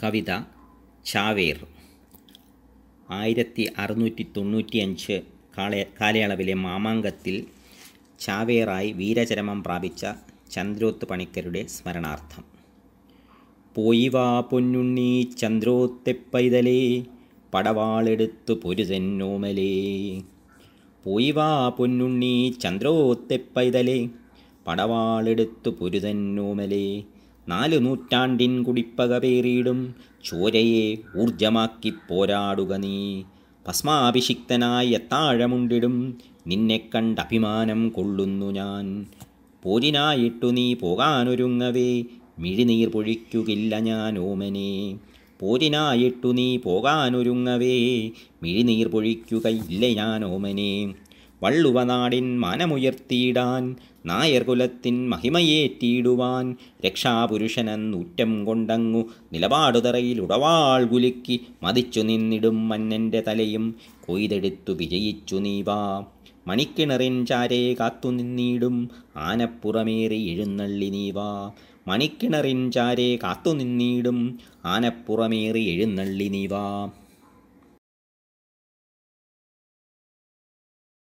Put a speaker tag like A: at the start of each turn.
A: കവിത ചാവേർ ആയിരത്തി അറുന്നൂറ്റി തൊണ്ണൂറ്റി അഞ്ച് കാലയളവിലെ മാമാങ്കത്തിൽ ചാവേറായി വീരചരമം പ്രാപിച്ച ചന്ദ്രോത്ത് പണിക്കരുടെ സ്മരണാർത്ഥം പോയി വാ പൊന്നുണ്ണി ചന്ദ്രോത്തെ പൈതലേ പടവാളെടുത്തു പൊരുതെന്നോമലേ പോയി വാ പൊന്നുണ്ണി ചന്ദ്രോത്തെ പൈതലേ പടവാളെടുത്തു പൊരുതെന്നോമലേ നാല് നൂറ്റാണ്ടിൻ കുടിപ്പക പേറിയിടും ചോരയെ ഊർജമാക്കി പോരാടുക നീ ഭസ്മാഭിഷിക്തനായി എത്താഴമുണ്ടിടും നിന്നെ കണ്ട് അഭിമാനം കൊള്ളുന്നു ഞാൻ പോരിനായിട്ടു നീ പോകാനൊരുങ്ങവേ മിഴിനീർ പൊഴിക്കുകില്ല ഞാൻ ഓമനെ പോരിനായിട്ടു നീ പോകാനൊരുങ്ങവേ മിഴിനീർ പൊഴിക്കുകയില്ല ഞാൻ ഓമനെ വള്ളുവനാടിൻ മാനമുയർത്തിയിടാൻ നായർകുലത്തിൻ മഹിമയേറ്റിയിടുവാൻ രക്ഷാപുരുഷനെന്നൂറ്റം കൊണ്ടങ്ങു നിലപാടുതറയിൽ ഉടവാൾ കുലുക്കി മതിച്ചു നിന്നിടും മന്നൻ്റെ തലയും കൊയ്തെടുത്തു വിജയിച്ചു നീവാ മണിക്കിണറിൻ ചാരേ കാത്തു നിന്നിടും ആനപ്പുറമേറി എഴുന്നള്ളി നീവാ മണിക്കിണറിൻ ചാരേ കാത്തു നിന്നിടും ആനപ്പുറമേറി എഴുന്നള്ളി നീവാ